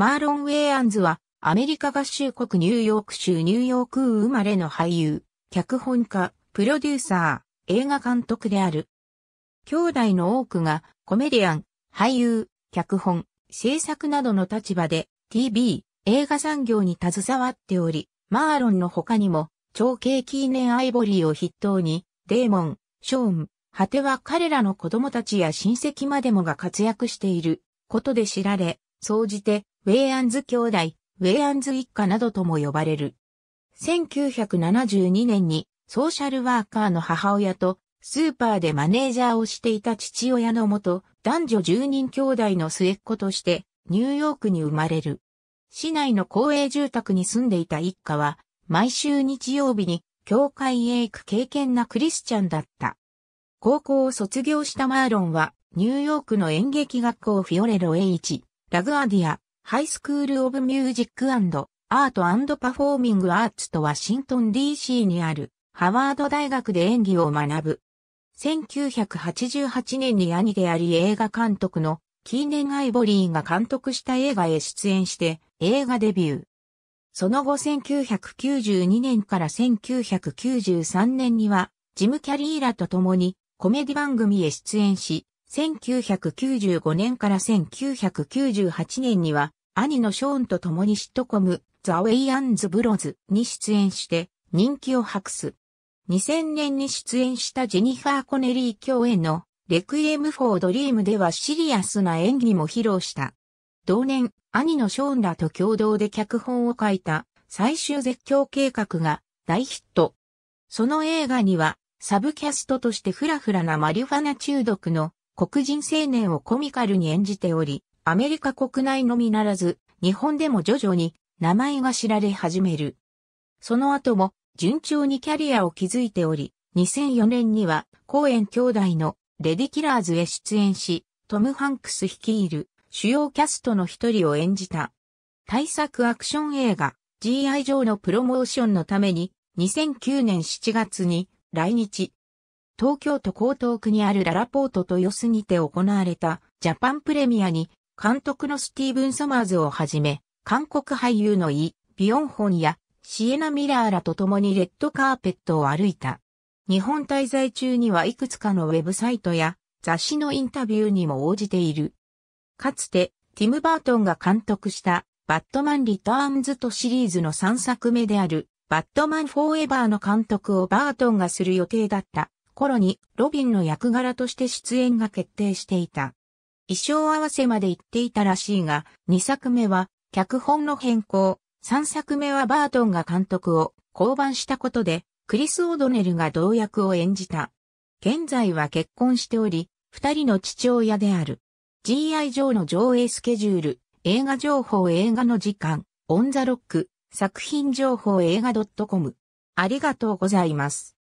マーロン・ウェイアンズは、アメリカ合衆国ニューヨーク州ニューヨーク生まれの俳優、脚本家、プロデューサー、映画監督である。兄弟の多くがコメディアン、俳優、脚本、制作などの立場で TV、映画産業に携わっており、マーロンの他にも、長兄キーネン・アイボリーを筆頭に、デーモン、ショーン、果ては彼らの子供たちや親戚までもが活躍していることで知られ、総じてウェイアンズ兄弟、ウェイアンズ一家などとも呼ばれる。1972年にソーシャルワーカーの母親とスーパーでマネージャーをしていた父親のもと、男女10人兄弟の末っ子としてニューヨークに生まれる。市内の公営住宅に住んでいた一家は、毎週日曜日に教会へ行く経験なクリスチャンだった。高校を卒業したマーロンは、ニューヨークの演劇学校フィオレロ H、ラグアディア、ハイスクール・オブ・ミュージック・アンド・アート・パフォーミング・アーツとワシントン DC にあるハワード大学で演技を学ぶ。1988年に兄であり映画監督のキーネン・アイボリーが監督した映画へ出演して映画デビュー。その後1992年から1993年にはジム・キャリーラと共にコメディ番組へ出演し、1995年から1998年には、兄のショーンと共にシットコム、ザ・ウェイアンズ・ブロズに出演して人気を博す。2000年に出演したジェニファー・コネリー共演のレクイエム・フォー・ドリームではシリアスな演技も披露した。同年、兄のショーンらと共同で脚本を書いた最終絶叫計画が大ヒット。その映画にはサブキャストとしてフラフラなマリファナ中毒の黒人青年をコミカルに演じており、アメリカ国内のみならず、日本でも徐々に名前が知られ始める。その後も順調にキャリアを築いており、2004年には公演兄弟のレディキラーズへ出演し、トム・ハンクス率いる主要キャストの一人を演じた。大作アクション映画 G.I. 上のプロモーションのために2009年7月に来日、東京都江東区にあるララポート豊洲にて行われたジャパンプレミアに監督のスティーブン・ソマーズをはじめ、韓国俳優のイ・ビヨンホンやシエナ・ミラーらと共にレッドカーペットを歩いた。日本滞在中にはいくつかのウェブサイトや雑誌のインタビューにも応じている。かつて、ティム・バートンが監督したバットマン・リターンズとシリーズの3作目であるバットマン・フォーエバーの監督をバートンがする予定だった頃にロビンの役柄として出演が決定していた。衣装合わせまで行っていたらしいが、2作目は脚本の変更、3作目はバートンが監督を降板したことで、クリス・オドネルが同役を演じた。現在は結婚しており、二人の父親である。G.I. 上の上映スケジュール、映画情報映画の時間、オンザロック、作品情報映画 .com。ありがとうございます。